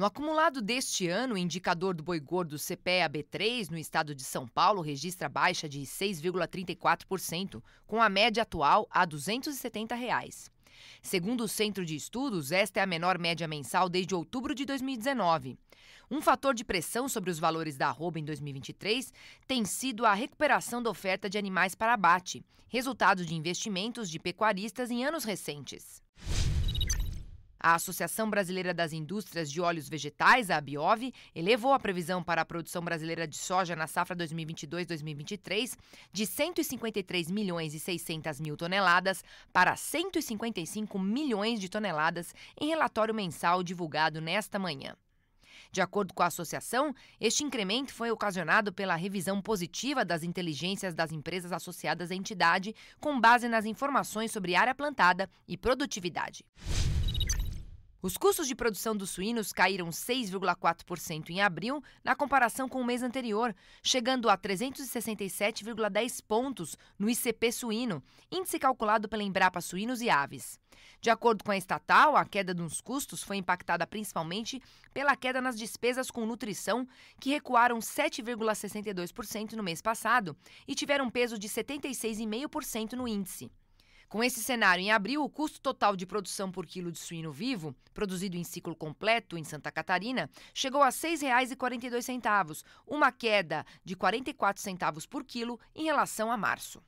No acumulado deste ano, o indicador do boi gordo b 3 no estado de São Paulo registra baixa de 6,34%, com a média atual a R$ 270. Reais. Segundo o Centro de Estudos, esta é a menor média mensal desde outubro de 2019. Um fator de pressão sobre os valores da arroba em 2023 tem sido a recuperação da oferta de animais para abate, resultado de investimentos de pecuaristas em anos recentes. A Associação Brasileira das Indústrias de Óleos Vegetais, a ABIOV, elevou a previsão para a produção brasileira de soja na safra 2022-2023 de 153 milhões e 600 mil toneladas para 155 milhões de toneladas em relatório mensal divulgado nesta manhã. De acordo com a associação, este incremento foi ocasionado pela revisão positiva das inteligências das empresas associadas à entidade, com base nas informações sobre área plantada e produtividade. Os custos de produção dos suínos caíram 6,4% em abril, na comparação com o mês anterior, chegando a 367,10 pontos no ICP suíno, índice calculado pela Embrapa Suínos e Aves. De acordo com a estatal, a queda dos custos foi impactada principalmente pela queda nas despesas com nutrição, que recuaram 7,62% no mês passado e tiveram peso de 76,5% no índice. Com esse cenário, em abril, o custo total de produção por quilo de suíno vivo, produzido em ciclo completo em Santa Catarina, chegou a R$ 6,42, uma queda de 44 centavos por quilo em relação a março.